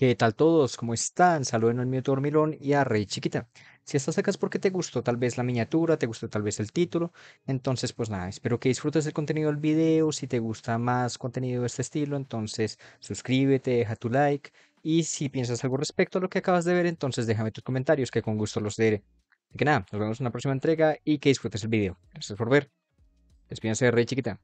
¿Qué tal todos? ¿Cómo están? Saluden el mío dormilón y a Rey Chiquita. Si estás acá es porque te gustó tal vez la miniatura, te gustó tal vez el título. Entonces, pues nada, espero que disfrutes el contenido del video. Si te gusta más contenido de este estilo, entonces suscríbete, deja tu like. Y si piensas algo respecto a lo que acabas de ver, entonces déjame tus comentarios que con gusto los leeré. Así que nada, nos vemos en la próxima entrega y que disfrutes el video. Gracias por ver. Despídense de Rey Chiquita.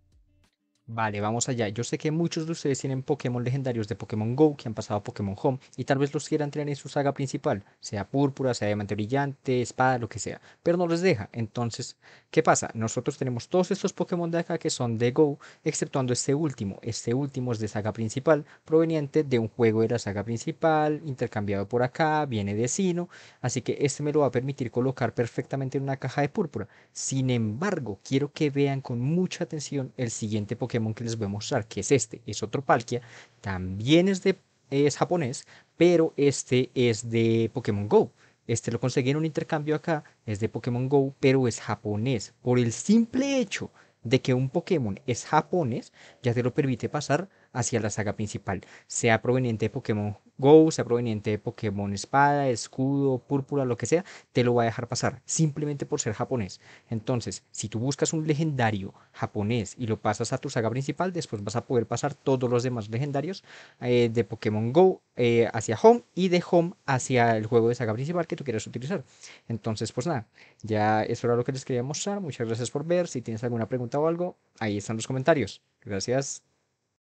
Vale, vamos allá. Yo sé que muchos de ustedes tienen Pokémon legendarios de Pokémon Go que han pasado a Pokémon Home y tal vez los quieran tener en su saga principal, sea púrpura, sea diamante brillante, espada, lo que sea, pero no les deja. Entonces, ¿qué pasa? Nosotros tenemos todos estos Pokémon de acá que son de Go, exceptuando este último. Este último es de saga principal, proveniente de un juego de la saga principal, intercambiado por acá, viene de Sino, así que este me lo va a permitir colocar perfectamente en una caja de púrpura. Sin embargo, quiero que vean con mucha atención el siguiente Pokémon Pokémon que les voy a mostrar, que es este, es otro Palkia, también es de es japonés, pero este es de Pokémon Go. Este lo conseguí en un intercambio acá, es de Pokémon Go, pero es japonés. Por el simple hecho de que un Pokémon es japonés, ya te lo permite pasar hacia la saga principal, sea proveniente de Pokémon Go, sea proveniente de Pokémon Espada, Escudo, Púrpura, lo que sea, te lo va a dejar pasar, simplemente por ser japonés. Entonces, si tú buscas un legendario japonés y lo pasas a tu saga principal, después vas a poder pasar todos los demás legendarios eh, de Pokémon Go eh, hacia Home y de Home hacia el juego de saga principal que tú quieras utilizar. Entonces, pues nada, ya eso era lo que les quería mostrar. Muchas gracias por ver. Si tienes alguna pregunta o algo, ahí están los comentarios. Gracias.